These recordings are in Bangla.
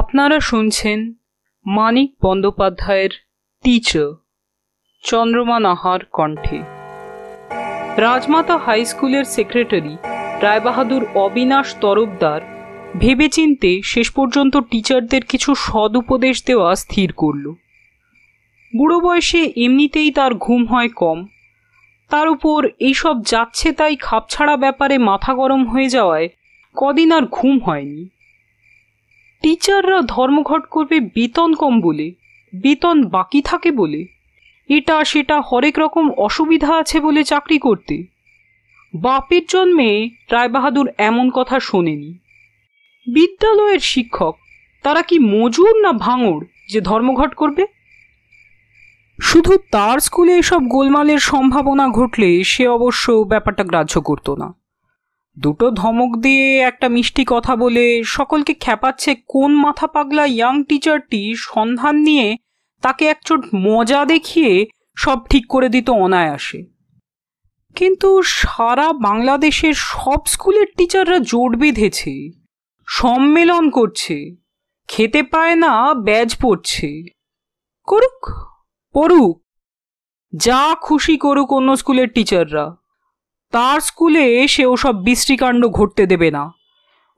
আপনারা শুনছেন মানিক বন্দ্যোপাধ্যায়ের টিচার চন্দ্রমা নাহার কণ্ঠে রাজমাতা হাই স্কুলের সেক্রেটারি রায়বাহাদুর অবিনাশ তরফদার ভেবেচিন্তে শেষ পর্যন্ত টিচারদের কিছু সদুপদেশ দেওয়া স্থির করল বুড়ো বয়সে এমনিতেই তার ঘুম হয় কম তার উপর এইসব যাচ্ছে তাই খাপছাড়া ব্যাপারে মাথা গরম হয়ে যাওয়ায় কদিন আর ঘুম হয়নি টিচাররা ধর্মঘট করবে বেতন কম বলে বেতন বাকি থাকে বলে এটা সেটা হরেক রকম অসুবিধা আছে বলে চাকরি করতে বাপের জন্মে রায়বাহাদুর এমন কথা শোনেনি বিদ্যালয়ের শিক্ষক তারা কি মজুর না ভাঙড় যে ধর্মঘট করবে শুধু তার স্কুলে এসব গোলমালের সম্ভাবনা ঘটলে সে অবশ্য ব্যাপারটা গ্রাহ্য করত না দুটো ধমক দিয়ে একটা মিষ্টি কথা বলে সকলকে খ্যাপাচ্ছে কোন মাথা পাগলা ইয়াং টিচারটি সন্ধান নিয়ে তাকে একচোট মজা দেখিয়ে সব ঠিক করে দিত অনায়াসে কিন্তু সারা বাংলাদেশের সব স্কুলের টিচাররা জোট বেঁধেছে সম্মেলন করছে খেতে পায় না ব্যাজ পড়ছে করুক পড়ুক যা খুশি করুক অন্য স্কুলের টিচাররা তার স্কুলে সে ওসব বিশ্রীকাণ্ড ঘটতে দেবে না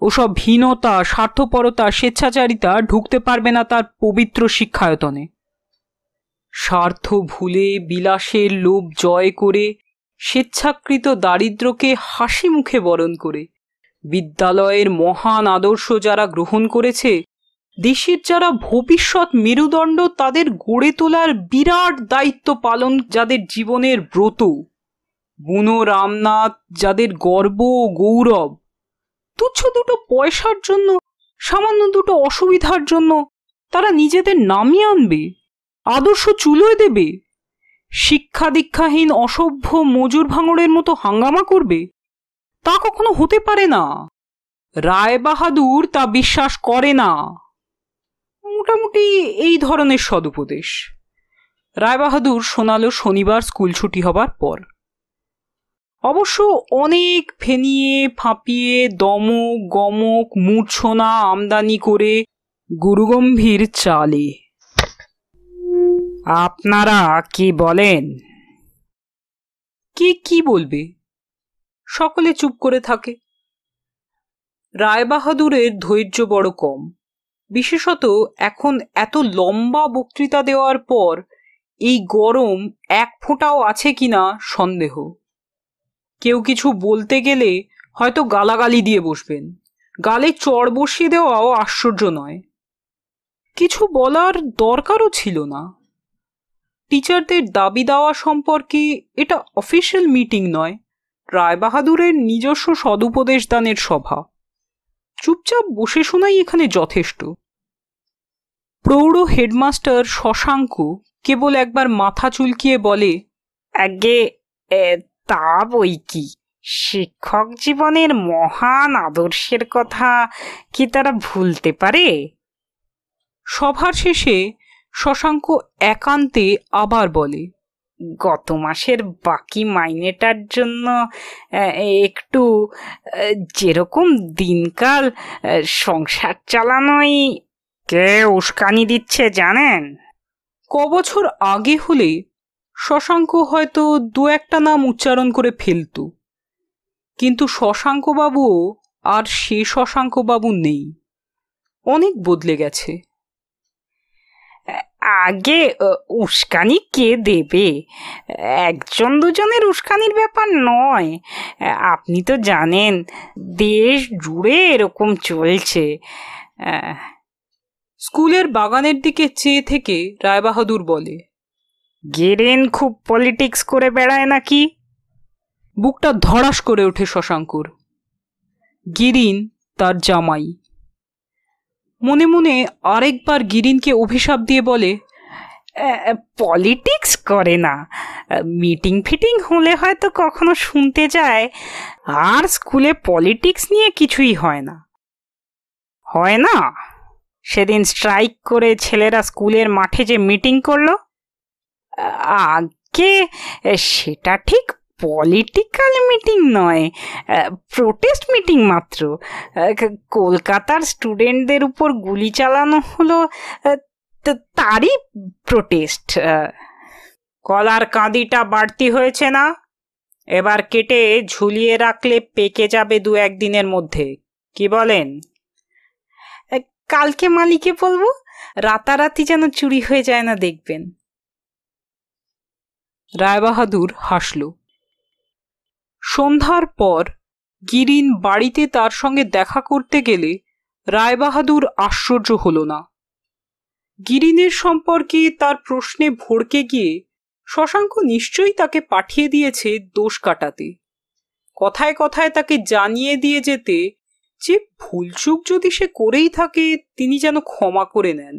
ওসব হীনতা স্বার্থপরতা স্বেচ্ছাচারিতা ঢুকতে পারবে না তার পবিত্র শিক্ষায়তনে স্বার্থ ভুলে বিলাসের লোভ জয় করে স্বেচ্ছাকৃত দারিদ্রকে হাসি মুখে বরণ করে বিদ্যালয়ের মহান আদর্শ যারা গ্রহণ করেছে দেশের যারা ভবিষ্যৎ মেরুদণ্ড তাদের গড়ে তোলার বিরাট দায়িত্ব পালন যাদের জীবনের ব্রত বুনো রামনাথ যাদের গর্ব ও গৌরব তুচ্ছ দুটো পয়সার জন্য সামান্য দুটো অসুবিধার জন্য তারা নিজেদের নামিয়ে আনবে আদর্শ চুলোয় দেবে শিক্ষা দীক্ষাহীন অসভ্য মজুর ভাঙড়ের মতো হাঙ্গামা করবে তা কখনো হতে পারে না রায় বাহাদুর তা বিশ্বাস করে না মোটামুটি এই ধরনের সদুপদেশ রায় বাহাদুর শোনালো শনিবার স্কুল ছুটি হবার পর অবশ্য অনেক ফেনিয়ে ফাঁপিয়ে দমক গমক মূর্ছনা আমদানি করে গুরুগম্ভীর চালে আপনারা কি বলেন কে কি বলবে সকলে চুপ করে থাকে রায়বাহাদুরের ধৈর্য বড় কম বিশেষত এখন এত লম্বা বক্তৃতা দেওয়ার পর এই গরম এক ফোঁটাও আছে কিনা সন্দেহ কেউ কিছু বলতে গেলে হয়তো গালাগালি দিয়ে বসবেন গালে চড় বসিয়ে দেওয়াও আশ্চর্য নয় কিছু বলার দরকারও ছিল না টিচারদের দাবি দেওয়া সম্পর্কে এটা অফিসিয়াল মিটিং নয় রায়বাহাদুরের নিজস্ব সদুপদেশ দানের সভা চুপচাপ বসে শোনাই এখানে যথেষ্ট প্রৌঢ় হেডমাস্টার শশাঙ্কু কেবল একবার মাথা চুলকিয়ে বলে আগে তা বই কি শিক্ষক জীবনের মহান আদর্শের কথা কি তারা ভুলতে পারে সভার শেষে শশাঙ্ক একান্তে আবার বলে গত মাসের বাকি মাইনেটার জন্য একটু যেরকম দিনকাল সংসার চালানোই কে উস্কানি দিচ্ছে জানেন ক বছর আগে হলে শশাঙ্ক হয়তো দু একটা নাম উচ্চারণ করে ফেলত কিন্তু শশাঙ্কবাবু আর সে শশাঙ্কবাবু নেই অনেক বদলে গেছে আগে উস্কানি কে দেবে একজন দুজনের উস্কানির ব্যাপার নয় আপনি তো জানেন দেশ জুড়ে এরকম চলছে স্কুলের বাগানের দিকে চেয়ে থেকে রায়বাহাদুর বলে গেরেন খুব পলিটিক্স করে বেড়ায় নাকি বুকটা ধড়াস করে ওঠে শশাঙ্কুর গিরিন তার জামাই মনে মনে আরেকবার গিরিনকে অভিশাপ দিয়ে বলে পলিটিক্স করে না মিটিং ফিটিং হলে হয়তো কখনো শুনতে যায় আর স্কুলে পলিটিক্স নিয়ে কিছুই হয় না হয় না সেদিন স্ট্রাইক করে ছেলেরা স্কুলের মাঠে যে মিটিং করলো আগে সেটা ঠিক পলিটিক্যাল মিটিং নয় প্রোটেস্ট মিটিং মাত্র কলকাতার স্টুডেন্টদের উপর গুলি চালানো হলো তারই প্রোটেস্ট কলার কাঁদিটা বাড়তি হয়েছে না এবার কেটে ঝুলিয়ে রাখলে পেকে যাবে দু একদিনের মধ্যে কি বলেন কালকে মালিকে বলবো রাতারাতি যেন চুরি হয়ে যায় না দেখবেন রায়বাহাদুর হাসল সন্ধ্যার পর গিরিন বাড়িতে তার সঙ্গে দেখা করতে গেলে রায়বাহাদুর আশ্চর্য হল না গিরিনের সম্পর্কে তার প্রশ্নে ভড়কে গিয়ে শশাঙ্ক নিশ্চয়ই তাকে পাঠিয়ে দিয়েছে দোষ কাটাতে কথায় কথায় তাকে জানিয়ে দিয়ে যেতে যে ভুলচুক যদি সে করেই থাকে তিনি যেন ক্ষমা করে নেন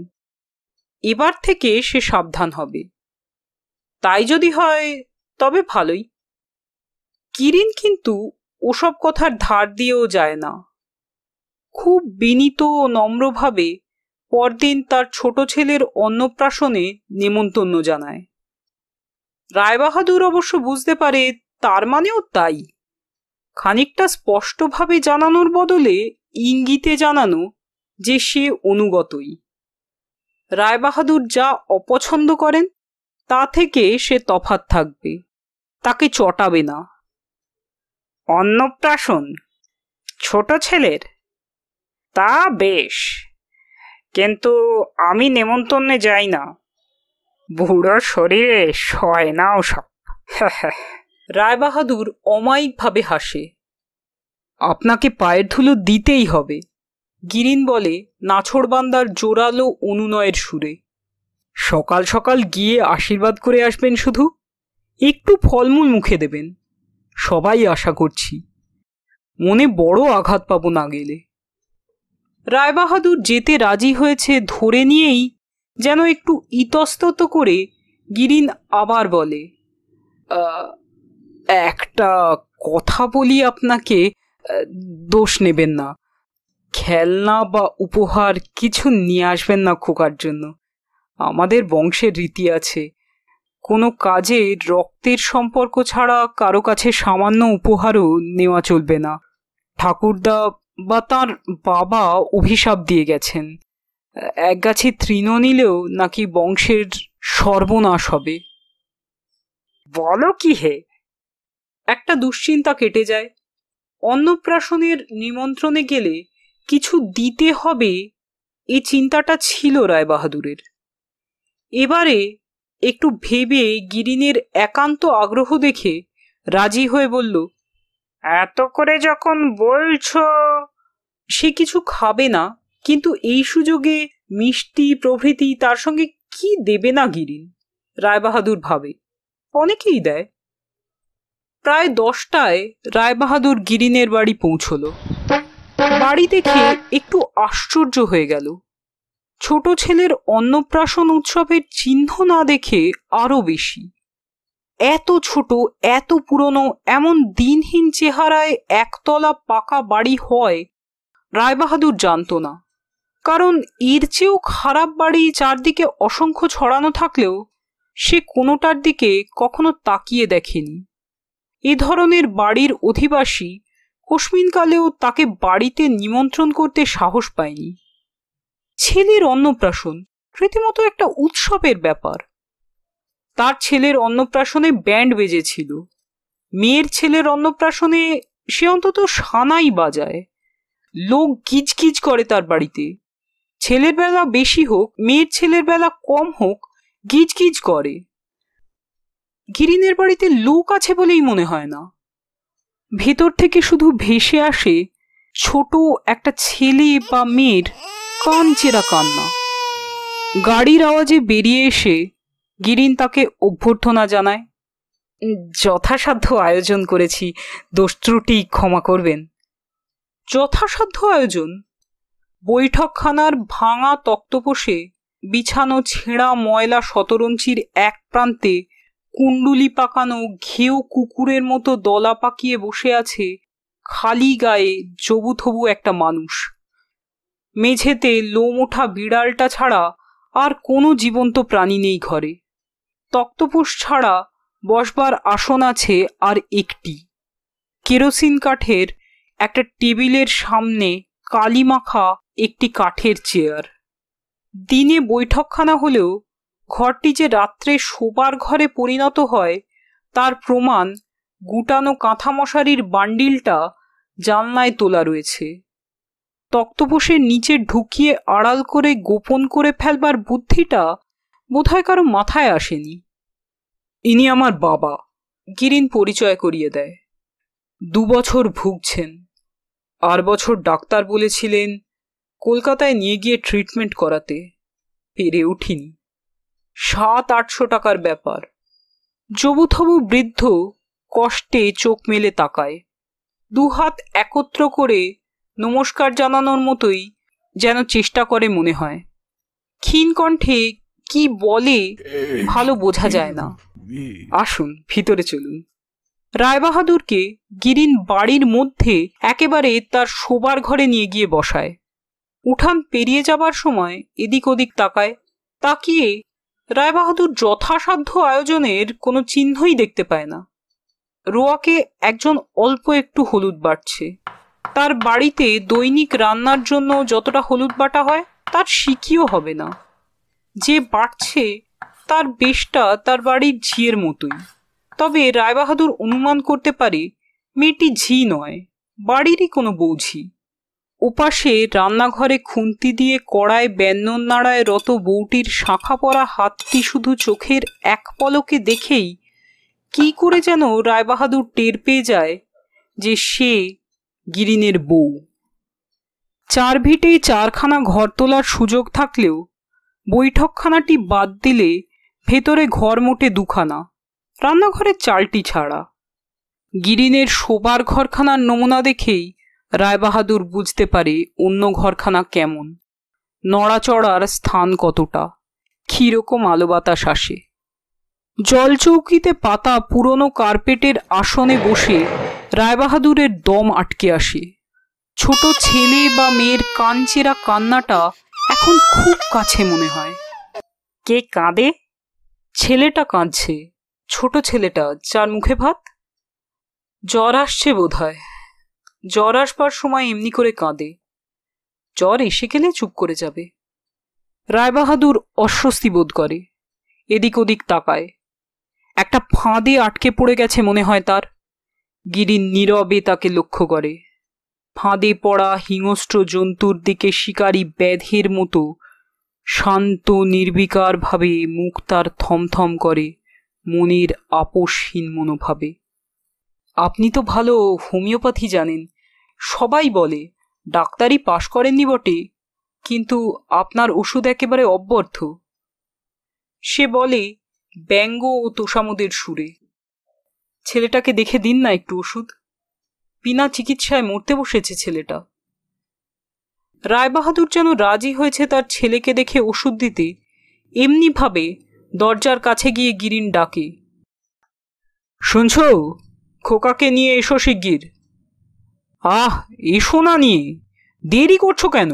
এবার থেকে সে সাবধান হবে তাই যদি হয় তবে ভালোই কিরিন কিন্তু ওসব কথার ধার দিয়েও যায় না খুব বিনীত ও নম্রভাবে পরদিন তার ছোট ছেলের অন্নপ্রাশনে নেমন্তন্ন জানায় রায়বাহাদুর অবশ্য বুঝতে পারে তার মানেও তাই খানিকটা স্পষ্টভাবে জানানোর বদলে ইঙ্গিতে জানানো যে সে অনুগতই রায়বাহাদুর যা অপছন্দ করেন তা থেকে সে তফাত থাকবে তাকে চটাবে না অন্নপ্রাশন ছোট ছেলের তা বেশ কিন্তু আমি নেমন্তন্নে যাই না বুড়োর শরীরে সয় না ওসব রায়বাহাদুর অমায়িকভাবে হাসে আপনাকে পায়ের ধুলো দিতেই হবে গিরিন বলে নাছোড়বান্দার জোরালো অনুনয়ের সুরে সকাল সকাল গিয়ে আশীর্বাদ করে আসবেন শুধু একটু ফলমূল মুখে দেবেন সবাই আশা করছি মনে বড় আঘাত পাব না গেলে রায়বাহাদুর যেতে রাজি হয়েছে ধরে নিয়েই যেন একটু ইতস্তত করে গিরিন আবার বলে একটা কথা বলি আপনাকে দোষ নেবেন না খেলনা বা উপহার কিছু নিয়ে আসবেন না খোকার জন্য আমাদের বংশের রীতি আছে কোনো কাজে রক্তের সম্পর্ক ছাড়া কারো কাছে সামান্য উপহারও নেওয়া চলবে না ঠাকুরদা বা তাঁর বাবা অভিশাপ দিয়ে গেছেন এক গাছে তৃণ নিলেও নাকি বংশের সর্বনাশ হবে বলো কি হে একটা দুশ্চিন্তা কেটে যায় অন্নপ্রাশনের নিমন্ত্রণে গেলে কিছু দিতে হবে এই চিন্তাটা ছিল রায় বাহাদুরের এবারে একটু ভেবে গিরিনের একান্ত আগ্রহ দেখে রাজি হয়ে বলল এত করে যখন বলছ সে কিছু খাবে না কিন্তু এই সুযোগে মিষ্টি প্রভৃতি তার সঙ্গে কি দেবে না গিরিন রায়বাহাদুর ভাবে অনেকেই দেয় প্রায় দশটায় রায়বাহাদুর গিরিনের বাড়ি পৌঁছল বাড়ি দেখে একটু আশ্চর্য হয়ে গেল ছোট ছেলের অন্নপ্রাশন উৎসবের চিহ্ন না দেখে আরও বেশি এত ছোট এত পুরনো এমন দিনহীন চেহারায় একতলা পাকা বাড়ি হয় রায়বাহাদুর জানত না কারণ এর চেয়েও খারাপ বাড়ি চারদিকে অসংখ্য ছড়ানো থাকলেও সে কোনোটার দিকে কখনো তাকিয়ে দেখেনি এ ধরনের বাড়ির অধিবাসী কস্মিনকালেও তাকে বাড়িতে নিমন্ত্রণ করতে সাহস পায়নি ছেলের অন্নপ্রাশন রীতিমতো একটা উৎসবের ব্যাপার তার ছেলের অন্নপ্রাশনে ব্যান্ড বেজেছিল মেয়ের ছেলের অন্নপ্রাশনে সে অন্তত সানাই বাজায় লোক গিজগিজ করে তার বাড়িতে ছেলের বেলা বেশি হোক মেয়ের ছেলের বেলা কম হোক গিজগিজ করে গিরিনের বাড়িতে লোক আছে বলেই মনে হয় না ভেতর থেকে শুধু ভেসে আসে ছোট একটা ছেলে বা মেয়ের কান চেরা কান্না গাড়ির আওয়াজে বেরিয়ে এসে গিরিন তাকে অভ্যর্থনা জানায় যথাসাধ্য আয়োজন করেছি দোষ ত্রুটি ক্ষমা করবেন যথাসাধ্য আয়োজন বৈঠকখানার ভাঙা তক্তপোষে বিছানো ছেঁড়া ময়লা শতরঞ্চির এক প্রান্তে কুণ্ডুলি পাকানো ঘেউ কুকুরের মতো দলা পাকিয়ে বসে আছে খালি গায়ে জবুথবু একটা মানুষ মেঝেতে লোম ওঠা বিড়ালটা ছাড়া আর কোনো জীবন্ত প্রাণী নেই ঘরে তক্তপোষ ছাড়া বসবার আসন আছে আর একটি কেরোসিন কাঠের একটা টেবিলের সামনে কালি মাখা একটি কাঠের চেয়ার দিনে বৈঠকখানা হলেও ঘরটি যে রাত্রে শোবার ঘরে পরিণত হয় তার প্রমাণ গুটানো কাঁথা মশারির বান্ডিলটা জানলায় তোলা রয়েছে তক্তপোষের নিচে ঢুকিয়ে আড়াল করে গোপন করে ফেলবার বুদ্ধিটা হয় কারো মাথায় আসেনি ইনি আমার বাবা গিরিন পরিচয় করিয়ে দেয় দু বছর ভুগছেন আর বছর ডাক্তার বলেছিলেন কলকাতায় নিয়ে গিয়ে ট্রিটমেন্ট করাতে পেরে উঠিনি সাত আটশো টাকার ব্যাপার যবুথবু বৃদ্ধ কষ্টে চোখ মেলে তাকায় দুহাত একত্র করে নমস্কার জানানোর মতোই যেন চেষ্টা করে মনে হয় ক্ষীণ কণ্ঠে কি বলে ভালো বোঝা যায় না আসুন ভিতরে চলুন রায়বাহাদুরকে গিরিন বাড়ির মধ্যে একেবারে তার শোবার ঘরে নিয়ে গিয়ে বসায় উঠান পেরিয়ে যাবার সময় এদিক ওদিক তাকায় তাকিয়ে রায়বাহাদুর যথাসাধ্য আয়োজনের কোনো চিহ্নই দেখতে পায় না রোয়াকে একজন অল্প একটু হলুদ বাড়ছে তার বাড়িতে দৈনিক রান্নার জন্য যতটা হলুদ বাটা হয় তার শিকিও হবে না যে বাটছে তার বেশটা তার বাড়ির ঝিয়ের মতোই তবে রায়বাহাদুর অনুমান করতে পারে মেয়েটি ঝি নয় বাড়িরই কোনো বৌঝি উপাসে রান্নাঘরে খুন্তি দিয়ে কড়ায় ব্যঞ্জন নাড়ায় রত বউটির শাখা পরা হাতটি শুধু চোখের এক পলকে দেখেই কি করে যেন রায়বাহাদুর টের পেয়ে যায় যে সে গিরিনের বউ চার ভিটে চারখানা ঘর তোলার সুযোগ থাকলেও বৈঠকখানাটি বাদ দিলে ভেতরে ঘর মোটে দুখানা রান্নাঘরে চালটি ছাড়া গিরিনের শোবার ঘরখানার নমুনা দেখেই রায়বাহাদুর বুঝতে পারে অন্য ঘরখানা কেমন নড়াচড়ার স্থান কতটা ক্ষীরকম আলো বাতাস আসে জলচৌকিতে পাতা পুরনো কার্পেটের আসনে বসে রায়বাহাদুরের দম আটকে আসে ছোট ছেলে বা মেয়ের কাঞ্চেরা কান্নাটা এখন খুব কাছে মনে হয় কে কাঁদে ছেলেটা কাঁদছে ছোট ছেলেটা যার মুখে ভাত জ্বর আসছে বোধ হয় জ্বর আসবার সময় এমনি করে কাঁদে জ্বর এসে গেলে চুপ করে যাবে রায়বাহাদুর অস্বস্তি বোধ করে এদিক ওদিক তাকায় একটা ফাঁদে আটকে পড়ে গেছে মনে হয় তার গিরি নীরবে তাকে লক্ষ্য করে ফাঁদে পড়া হিংস্র জন্তুর দিকে শিকারী ব্যাধের মতো শান্ত নির্বিকারভাবে মুখ তার থমথম করে মনের আপোষহীন মনোভাবে আপনি তো ভালো হোমিওপ্যাথি জানেন সবাই বলে ডাক্তারি পাশ করেননি বটে কিন্তু আপনার ওষুধ একেবারে অব্যর্থ সে বলে ব্যঙ্গ ও তোষামদের সুরে ছেলেটাকে দেখে দিন না একটু ওষুধ বিনা চিকিৎসায় মরতে বসেছে ছেলেটা রায়বাহাদুর যেন রাজি হয়েছে তার ছেলেকে দেখে ওষুধ দিতে এমনিভাবে দরজার কাছে গিয়ে গিরিন ডাকে শুনছ খোকাকে নিয়ে এসো শিগগির আহ এসো না নিয়ে দেরি করছো কেন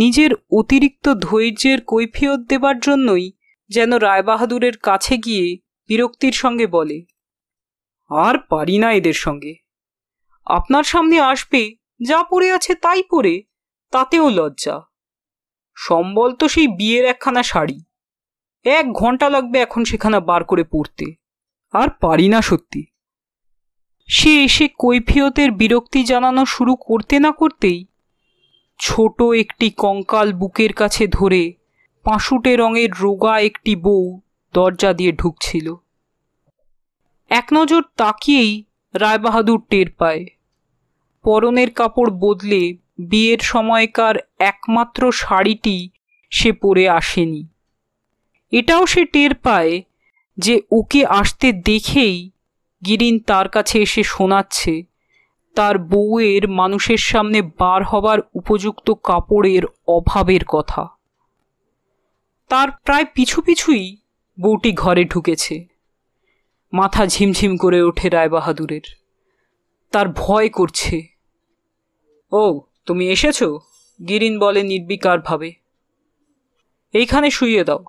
নিজের অতিরিক্ত ধৈর্যের কৈফিয়ত দেবার জন্যই যেন রায়বাহাদুরের কাছে গিয়ে বিরক্তির সঙ্গে বলে আর পারি না এদের সঙ্গে আপনার সামনে আসবে যা পড়ে আছে তাই পরে তাতেও লজ্জা সম্বল তো সেই বিয়ের একখানা শাড়ি এক ঘন্টা লাগবে এখন সেখানা বার করে পড়তে আর পারি না সত্যি সে এসে কৈফিয়তের বিরক্তি জানানো শুরু করতে না করতেই ছোট একটি কঙ্কাল বুকের কাছে ধরে পাঁশুটে রঙের রোগা একটি বউ দরজা দিয়ে ঢুকছিল এক নজর তাকিয়েই রায়বাহাদুর টের পায় পরনের কাপড় বদলে বিয়ের সময়কার একমাত্র শাড়িটি সে পরে আসেনি এটাও সে টের পায় যে ওকে আসতে দেখেই গিরিন তার কাছে এসে শোনাচ্ছে তার বউয়ের মানুষের সামনে বার হবার উপযুক্ত কাপড়ের অভাবের কথা তার প্রায় পিছু পিছুই বউটি ঘরে ঢুকেছে মাথা ঝিমঝিম করে ওঠে রায়বাহাদুরের তার ভয় করছে ও তুমি এসেছ গিরিন বলে নির্বিকারভাবে এইখানে শুইয়ে দাও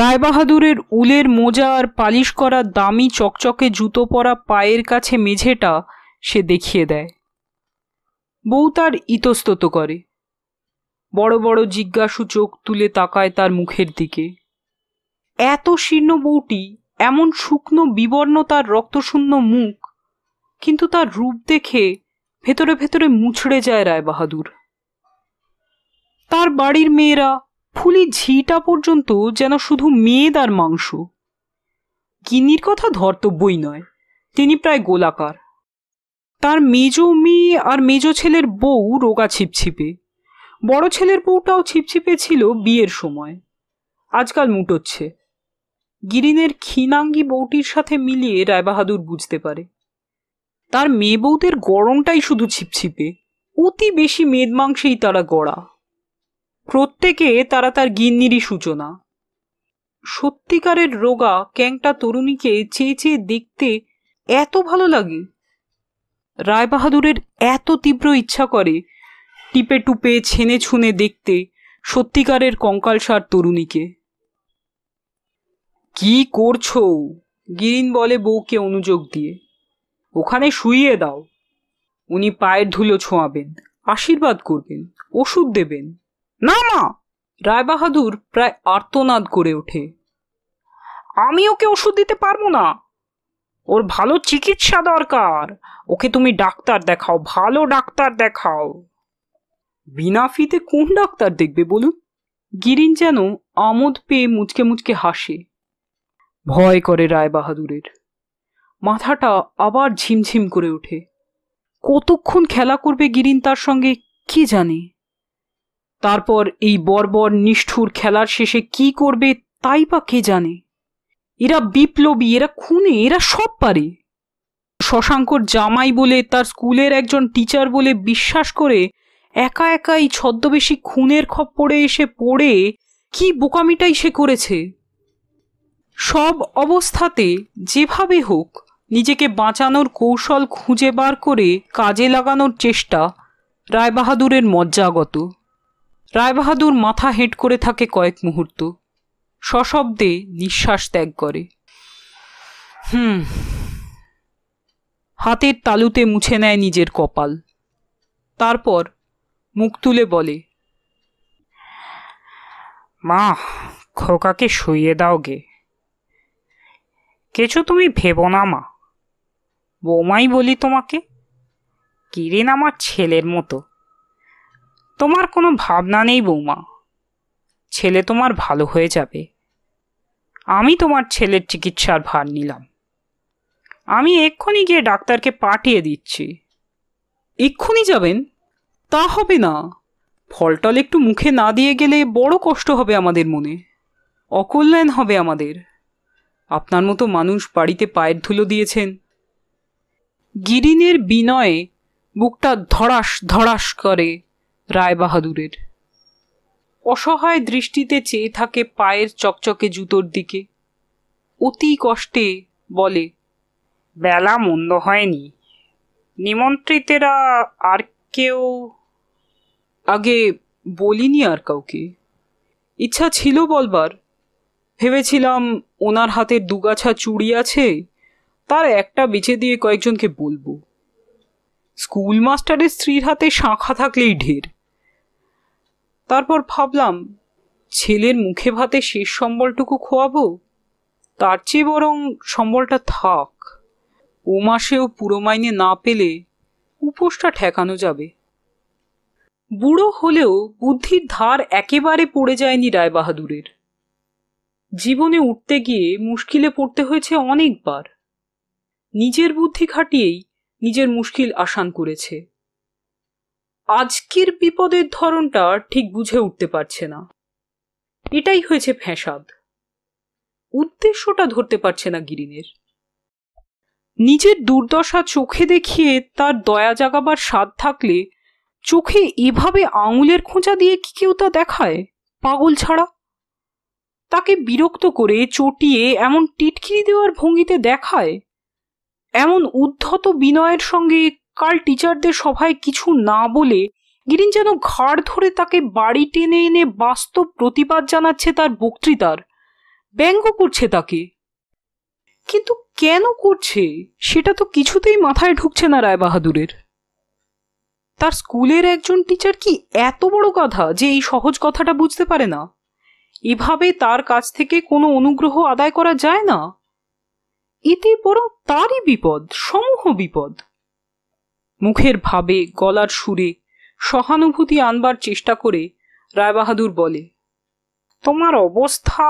রায়বাহাদুরের উলের মোজা আর পালিশ করা দামি চকচকে জুতো পরা পায়ের কাছে মেঝেটা সে দেখিয়ে দেয় বউ তার ইতস্তত করে বড় বড় জিজ্ঞাসু চোখ তুলে তাকায় তার মুখের দিকে এত শীর্ণ বউটি এমন শুকনো বিবর্ণ তার রক্তশূন্য মুখ কিন্তু তার রূপ দেখে ভেতরে ভেতরে মুছড়ে যায় রায় বাহাদুর তার বাড়ির মেয়েরা ফুলি ঝিটা পর্যন্ত যেন শুধু মেদ আর মাংস গিনির কথা ধর্তব্যই নয় তিনি প্রায় গোলাকার তার মেজ মেয়ে আর মেজ ছেলের বউ রোগা ছিপছিপে বড় ছেলের বউটাও ছিপছিপে ছিল বিয়ের সময় আজকাল মুটোচ্ছে গিরিনের ক্ষীণাঙ্গি বউটির সাথে মিলিয়ে রায়বাহাদুর বুঝতে পারে তার মেয়ে বউদের গরমটাই শুধু ছিপছিপে অতি বেশি মেদ মাংসেই তারা গড়া প্রত্যেকে তারা তার গিন্নিরই সূচনা সত্যিকারের রোগা ক্যাংটা তরুণীকে চেয়ে চেয়ে দেখতে এত ভালো লাগে রায়বাহাদুরের এত তীব্র ইচ্ছা করে টিপে টুপে ছেনে ছুনে দেখতে সত্যিকারের কঙ্কালসার তরুণীকে কি করছো গিরিন বলে বউকে অনুযোগ দিয়ে ওখানে শুইয়ে দাও উনি পায়ের ধুলো ছোঁয়াবেন আশীর্বাদ করবেন ওষুধ দেবেন না মা রায়বাহাদুর প্রায় আর্তনাদ করে ওঠে আমি ওকে ওষুধ দিতে পারবো না ওর ভালো চিকিৎসা দরকার ওকে তুমি ডাক্তার দেখাও ভালো ডাক্তার দেখাও বিনা ফিতে কোন ডাক্তার দেখবে বলুন গিরিন যেন আমোদ পেয়ে মুচকে মুচকে হাসে ভয় করে রায় বাহাদুরের মাথাটা আবার ঝিমঝিম করে ওঠে কতক্ষণ খেলা করবে গিরিন তার সঙ্গে কি জানে তারপর এই বর্বর নিষ্ঠুর খেলার শেষে কি করবে তাই বা কে জানে এরা বিপ্লবী এরা খুনে এরা সব পারে শশাঙ্কর জামাই বলে তার স্কুলের একজন টিচার বলে বিশ্বাস করে একা একাই ছদ্মবেশী খুনের পড়ে এসে পড়ে কি বোকামিটাই সে করেছে সব অবস্থাতে যেভাবে হোক নিজেকে বাঁচানোর কৌশল খুঁজে বার করে কাজে লাগানোর চেষ্টা রায়বাহাদুরের মজ্জাগত রায়বাহাদুর মাথা হেঁট করে থাকে কয়েক মুহূর্ত সশব্দে নিঃশ্বাস ত্যাগ করে হুম হাতের তালুতে মুছে নেয় নিজের কপাল তারপর মুখ তুলে বলে মা খোকাকে শুয়ে দাও গে কিছু তুমি ভেবো না মা বৌমাই বলি তোমাকে কিরিন আমার ছেলের মতো তোমার কোনো ভাবনা নেই বৌমা ছেলে তোমার ভালো হয়ে যাবে আমি তোমার ছেলের চিকিৎসার ভার নিলাম আমি এক্ষুনি গিয়ে ডাক্তারকে পাঠিয়ে দিচ্ছি এক্ষুনি যাবেন তা হবে না ফলটল একটু মুখে না দিয়ে গেলে বড় কষ্ট হবে আমাদের মনে অকল্যাণ হবে আমাদের আপনার মতো মানুষ বাড়িতে পায়ের ধুলো দিয়েছেন গিরিনের বিনয়ে বুকটা ধড়াস ধড়াস করে রায়বাহাদুরের অসহায় দৃষ্টিতে চেয়ে থাকে পায়ের চকচকে জুতোর দিকে অতি কষ্টে বলে বেলা মন্দ হয়নি নিমন্ত্রিতেরা আর কেউ আগে বলিনি আর কাউকে ইচ্ছা ছিল বলবার ভেবেছিলাম ওনার হাতে দুগাছা চুড়ি আছে তার একটা বেছে দিয়ে কয়েকজনকে বলবো স্কুল মাস্টারের স্ত্রীর হাতে শাঁখা থাকলেই ঢের তারপর ভাবলাম ছেলের মুখে ভাতে শেষ সম্বলটুকু খোয়াবো তার চেয়ে বরং সম্বলটা থাক ও মাসেও পুরো মাইনে না পেলে উপোসটা ঠেকানো যাবে বুড়ো হলেও বুদ্ধির ধার একেবারে পড়ে যায়নি রায়বাহাদুরের জীবনে উঠতে গিয়ে মুশকিলে পড়তে হয়েছে অনেকবার নিজের বুদ্ধি খাটিয়েই নিজের মুশকিল আসান করেছে আজকের বিপদের ধরনটা ঠিক বুঝে উঠতে পারছে না এটাই হয়েছে ফ্যাসাদ উদ্দেশ্যটা ধরতে পারছে না গিরিনের নিজের দুর্দশা চোখে দেখিয়ে তার দয়া জাগাবার স্বাদ থাকলে চোখে এভাবে আঙুলের খোঁচা দিয়ে কি কেউ তা দেখায় পাগল ছাড়া তাকে বিরক্ত করে চটিয়ে এমন টিটকিরি দেওয়ার ভঙ্গিতে দেখায় এমন উদ্ধত বিনয়ের সঙ্গে কাল টিচারদের সভায় কিছু না বলে গিরিন যেন ঘাড় ধরে তাকে বাড়ি টেনে এনে বাস্তব প্রতিবাদ জানাচ্ছে তার বক্তৃতার ব্যঙ্গ করছে তাকে কিন্তু কেন করছে সেটা তো কিছুতেই মাথায় ঢুকছে না রায় বাহাদুরের তার স্কুলের একজন টিচার কি এত বড় কথা যে এই সহজ কথাটা বুঝতে পারে না এভাবে তার কাছ থেকে কোনো অনুগ্রহ আদায় করা যায় না এতে বরং তারই বিপদ সমূহ বিপদ মুখের ভাবে গলার সুরে সহানুভূতি আনবার চেষ্টা করে রায়বাহাদুর বলে তোমার অবস্থা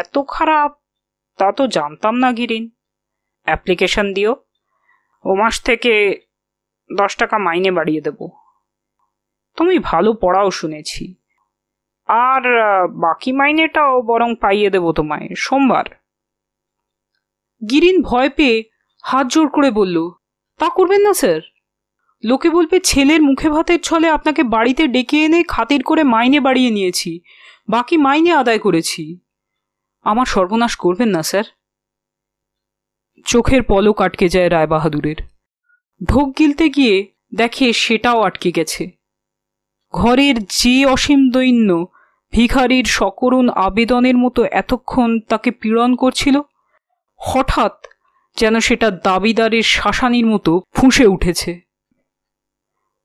এত খারাপ তা তো জানতাম না গিরিন অ্যাপ্লিকেশন দিও ও মাস থেকে দশ টাকা মাইনে বাড়িয়ে দেব তুমি ভালো পড়াও শুনেছি আর বাকি মাইনেটাও বরং পাইয়ে দেব তোমায় সোমবার গিরিন ভয় পেয়ে হাত জোর করে বলল তা করবেন না স্যার লোকে বলবে ছেলের মুখে ভাতের ছলে আপনাকে বাড়িতে ডেকে এনে খাতির করে মাইনে বাড়িয়ে নিয়েছি বাকি মাইনে আদায় করেছি আমার সর্বনাশ করবেন না স্যার চোখের পলক আটকে যায় রায় বাহাদুরের ঢোক গিলতে গিয়ে দেখে সেটাও আটকে গেছে ঘরের যে অসীম দৈন্য ভিখারির সকরুণ আবেদনের মতো এতক্ষণ তাকে পীড়ন করছিল হঠাৎ যেন সেটা দাবিদারের শাসানির মতো ফুঁসে উঠেছে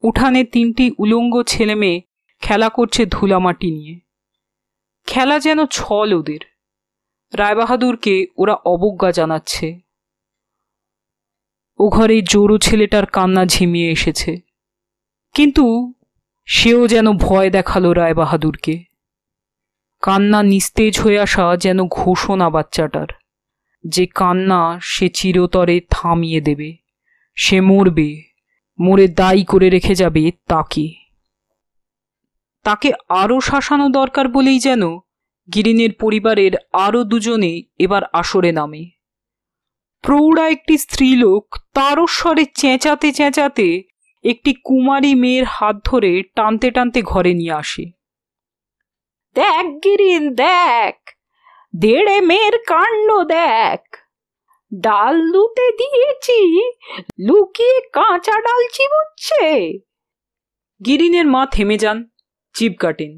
উঠানে তিনটি উলঙ্গ ছেলেমেয়ে খেলা করছে ধুলামাটি নিয়ে খেলা যেন ছল ওদের রায়বাহাদুরকে ওরা অবজ্ঞা জানাচ্ছে ও ঘরে জোরো ছেলেটার কান্না ঝিমিয়ে এসেছে কিন্তু সেও যেন ভয় দেখালো রায়বাহাদুরকে কান্না নিস্তেজ হয়ে আসা যেন ঘোষণা বাচ্চাটার যে কান্না সে চিরতরে থামিয়ে দেবে সে মরবে মরে দায়ী করে রেখে যাবে তাকে তাকে আরও শাসানো দরকার বলেই যেন গিরিনের পরিবারের আরও দুজনে এবার আসরে নামে প্রৌঢ়া একটি স্ত্রীলোক তারস্বরে চেঁচাতে চেঁচাতে একটি কুমারী মেয়ের হাত ধরে টানতে টানতে ঘরে নিয়ে আসে দেখ গিরিন দেখ দেড়ে মেয়ের কাণ্ড দেখ ডাল লুতে দিয়েছি লুকিয়ে কাঁচা ডাল চিবুচ্ছে গিরিনের মা থেমে যান চিপ কাটেন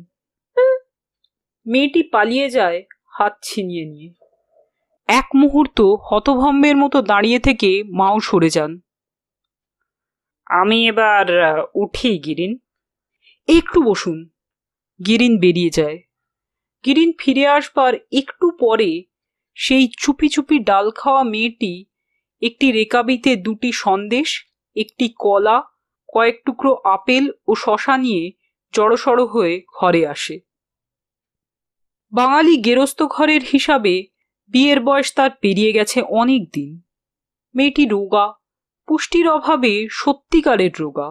মেয়েটি পালিয়ে যায় হাত ছিনিয়ে নিয়ে এক মুহূর্ত হতভম্বের মতো দাঁড়িয়ে থেকে মাও সরে যান আমি এবার উঠি গিরিন একটু বসুন গিরিন বেরিয়ে যায় গিরিন ফিরে আসবার একটু পরে সেই চুপি চুপি ডাল খাওয়া মেয়েটি একটি রেকাবিতে দুটি সন্দেশ একটি কলা কয়েক টুকরো আপেল ও শশা নিয়ে জড়সড় হয়ে ঘরে আসে বাঙালি গেরস্ত ঘরের হিসাবে বিয়ের বয়স তার পেরিয়ে গেছে অনেক দিন মেয়েটি রোগা পুষ্টির অভাবে সত্যিকারের রোগা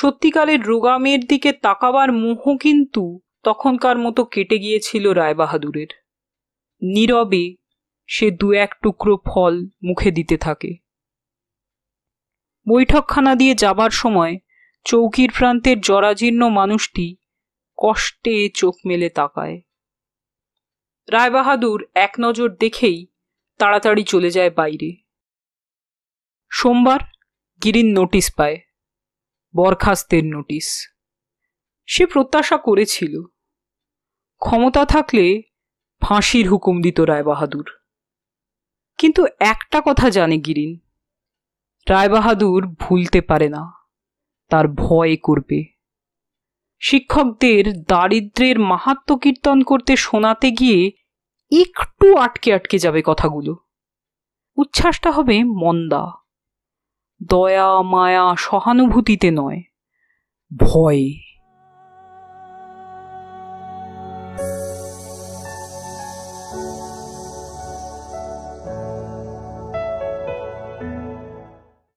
সত্যিকালের রোগামের দিকে তাকাবার মোহ কিন্তু তখনকার মতো কেটে গিয়েছিল রায়বাহাদুরের নীরবে সে দু এক টুকরো ফল মুখে দিতে থাকে বৈঠকখানা দিয়ে যাবার সময় চৌকির প্রান্তের জরাজীর্ণ মানুষটি কষ্টে চোখ মেলে তাকায় রায়বাহাদুর এক নজর দেখেই তাড়াতাড়ি চলে যায় বাইরে সোমবার গিরিন নোটিশ পায় বরখাস্তের নোটিশ সে প্রত্যাশা করেছিল ক্ষমতা থাকলে ফাঁসির হুকুম দিত রায় বাহাদুর কিন্তু একটা কথা জানে গিরিন রায়বাহাদুর ভুলতে পারে না তার ভয় করবে শিক্ষকদের দারিদ্রের মাহাত্ম কীর্তন করতে শোনাতে গিয়ে একটু আটকে আটকে যাবে কথাগুলো উচ্ছ্বাসটা হবে মন্দা দয়া মায়া সহানুভূতিতে নয় ভয়